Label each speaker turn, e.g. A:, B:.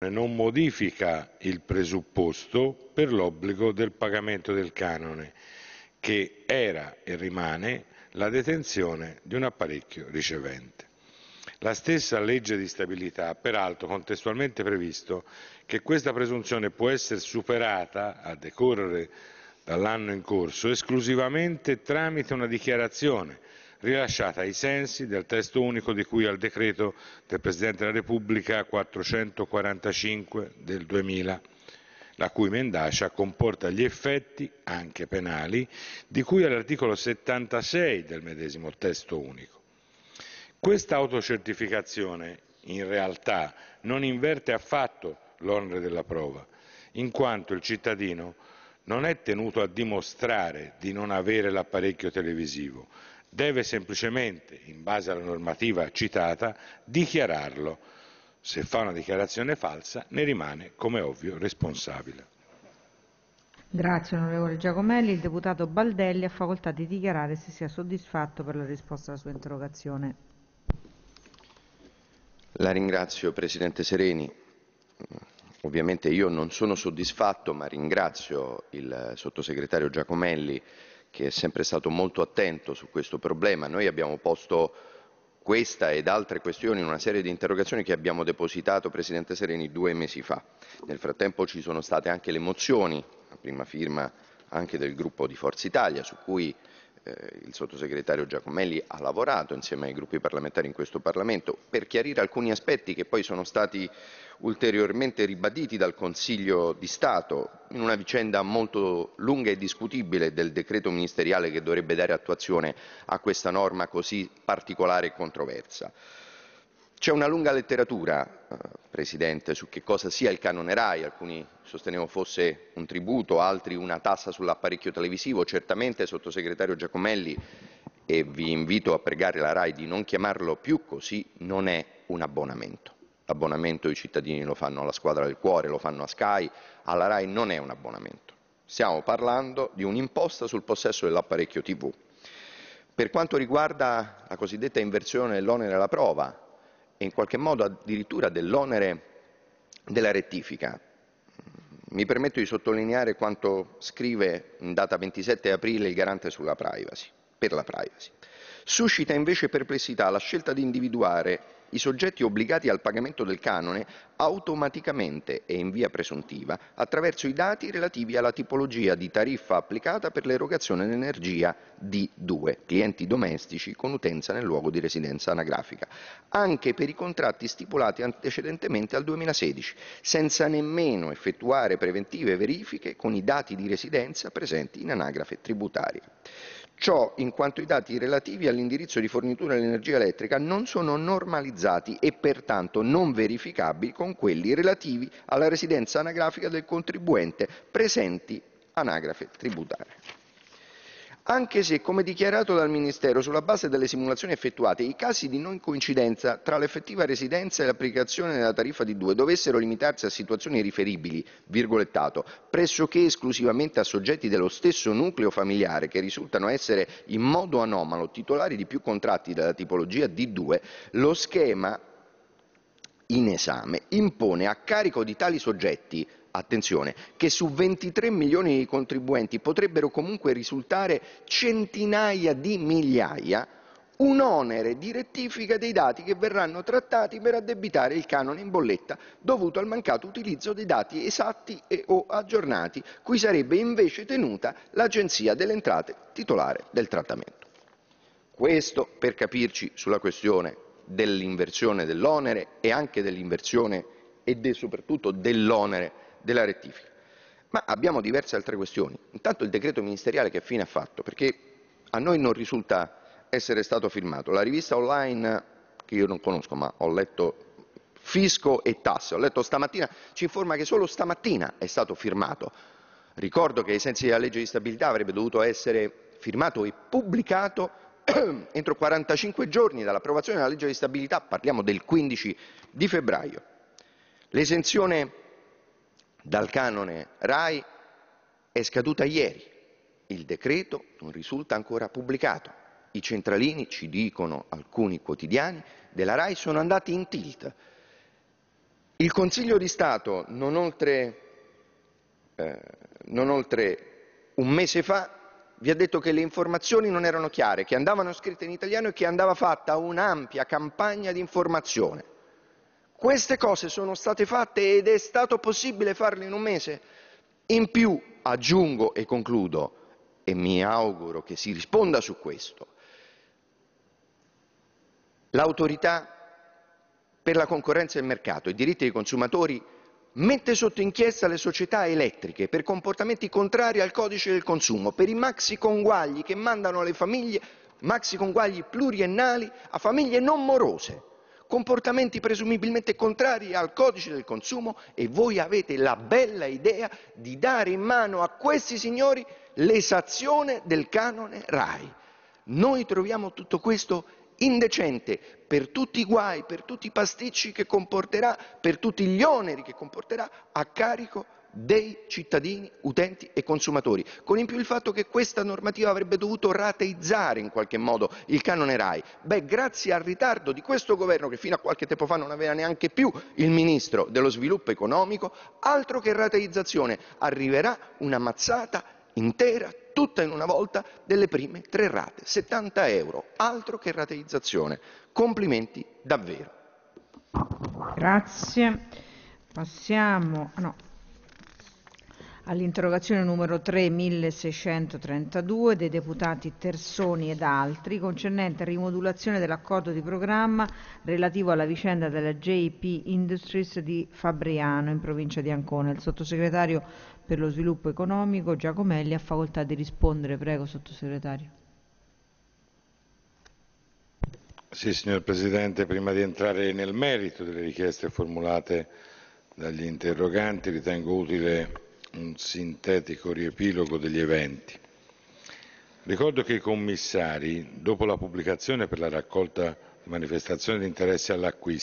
A: non modifica il presupposto per l'obbligo del pagamento del canone, che era e rimane la detenzione di un apparecchio ricevente. La stessa legge di stabilità ha peraltro contestualmente previsto che questa presunzione può essere superata a decorrere dall'anno in corso esclusivamente tramite una dichiarazione rilasciata ai sensi del testo unico di cui al decreto del Presidente della Repubblica 445 del 2000 la cui mendacia comporta gli effetti, anche penali, di cui all'articolo 76 del medesimo testo unico. Questa autocertificazione, in realtà, non inverte affatto l'onere della prova, in quanto il cittadino non è tenuto a dimostrare di non avere l'apparecchio televisivo, deve semplicemente, in base alla normativa citata, dichiararlo. Se fa una dichiarazione falsa ne rimane, come ovvio, responsabile.
B: Grazie onorevole Giacomelli. Il deputato Baldelli ha facoltà di dichiarare se sia soddisfatto per la risposta alla sua interrogazione. La ringrazio Presidente Sereni. Ovviamente io non sono soddisfatto, ma ringrazio il sottosegretario Giacomelli che è sempre stato molto attento su questo problema. Noi abbiamo posto questa ed altre questioni, in una serie di interrogazioni che abbiamo depositato, Presidente Sereni, due mesi fa. Nel frattempo ci sono state anche le mozioni, la prima firma anche del gruppo di Forza Italia, su cui eh, il sottosegretario Giacomelli ha lavorato insieme ai gruppi parlamentari in questo Parlamento per chiarire alcuni aspetti che poi sono stati ulteriormente ribaditi dal Consiglio di Stato in una vicenda molto lunga e discutibile del decreto ministeriale che dovrebbe dare attuazione a questa norma così particolare e controversa. C'è una lunga letteratura, eh, Presidente, su che cosa sia il canone RAI, alcuni sostenevano fosse un tributo, altri una tassa sull'apparecchio televisivo, certamente sottosegretario Giacomelli, e vi invito a pregare la RAI di non chiamarlo più così, non è un abbonamento. L'abbonamento i cittadini lo fanno alla squadra del cuore, lo fanno a Sky, alla RAI non è un abbonamento. Stiamo parlando di un'imposta sul possesso dell'apparecchio TV. Per quanto riguarda la cosiddetta inversione dell'onere alla prova, e in qualche modo addirittura dell'onere della rettifica. Mi permetto di sottolineare quanto scrive in data 27 aprile il garante privacy, per la privacy. Suscita invece perplessità la scelta di individuare i soggetti obbligati al pagamento del canone automaticamente e in via presuntiva attraverso i dati relativi alla tipologia di tariffa applicata per l'erogazione dell'energia D2, clienti domestici con utenza nel luogo di residenza anagrafica, anche per i contratti stipulati antecedentemente al 2016, senza nemmeno effettuare preventive verifiche con i dati di residenza presenti in anagrafe tributaria. Ciò in quanto i dati relativi all'indirizzo di fornitura di energia elettrica non sono normalizzati e pertanto non verificabili con quelli relativi alla residenza anagrafica del contribuente presenti anagrafe tributaria anche se, come dichiarato dal Ministero, sulla base delle simulazioni effettuate, i casi di non coincidenza tra l'effettiva residenza e l'applicazione della tariffa D2 dovessero limitarsi a situazioni riferibili, virgolettato, pressoché esclusivamente a soggetti dello stesso nucleo familiare che risultano essere in modo anomalo titolari di più contratti della tipologia D2, lo schema in esame impone a carico di tali soggetti attenzione, che su 23 milioni di contribuenti potrebbero comunque risultare centinaia di migliaia, un onere di rettifica dei dati che verranno trattati per addebitare il canone in bolletta dovuto al mancato utilizzo dei dati esatti e o aggiornati, cui sarebbe invece tenuta l'Agenzia delle Entrate titolare del trattamento. Questo per capirci sulla questione dell'inversione dell'onere e anche dell'inversione e de, soprattutto dell'onere della rettifica. Ma abbiamo diverse altre questioni. Intanto il decreto ministeriale che fine ha fatto? Perché a noi non risulta essere stato firmato. La rivista online, che io non conosco, ma ho letto fisco e tasse, ho letto stamattina, ci informa che solo stamattina è stato firmato. Ricordo che ai sensi della legge di stabilità avrebbe dovuto essere firmato e pubblicato entro 45 giorni dall'approvazione della legge di stabilità, parliamo del 15 di febbraio. L'esenzione dal canone RAI è scaduta ieri. Il decreto non risulta ancora pubblicato. I centralini, ci dicono alcuni quotidiani, della RAI sono andati in tilt. Il Consiglio di Stato, non oltre, eh, non oltre un mese fa, vi ha detto che le informazioni non erano chiare, che andavano scritte in italiano e che andava fatta un'ampia campagna di informazione. Queste cose sono state fatte ed è stato possibile farle in un mese. In più, aggiungo e concludo, e mi auguro che si risponda su questo, l'autorità per la concorrenza e il mercato e i diritti dei consumatori mette sotto inchiesta le società elettriche per comportamenti contrari al codice del consumo, per i maxi conguagli che mandano le famiglie, maxi conguagli pluriennali, a famiglie non morose comportamenti presumibilmente contrari al codice del consumo e voi avete la bella idea di dare in mano a questi signori l'esazione del canone RAI. Noi troviamo tutto questo indecente per tutti i guai, per tutti i pasticci che comporterà, per tutti gli oneri che comporterà a carico dei cittadini, utenti e consumatori, con in più il fatto che questa normativa avrebbe dovuto rateizzare in qualche modo il canone RAI. Beh, grazie al ritardo di questo governo, che fino a qualche tempo fa non aveva neanche più il ministro dello sviluppo economico, altro che rateizzazione, arriverà una mazzata intera, tutta in una volta, delle prime tre rate, 70 euro, altro che rateizzazione. Complimenti davvero. Grazie. Passiamo, ah no, all'interrogazione numero 3.1632 dei deputati Tersoni ed altri concernente rimodulazione dell'accordo di programma relativo alla vicenda della JP Industries di Fabriano in provincia di Ancona. Il sottosegretario per lo sviluppo economico Giacomelli ha facoltà di rispondere. Prego, sottosegretario.
A: Sì, signor Presidente, prima di entrare nel merito delle richieste formulate dagli interroganti ritengo utile un sintetico riepilogo degli eventi. Ricordo che i commissari, dopo la pubblicazione per la raccolta di manifestazioni di interesse all'acquisto,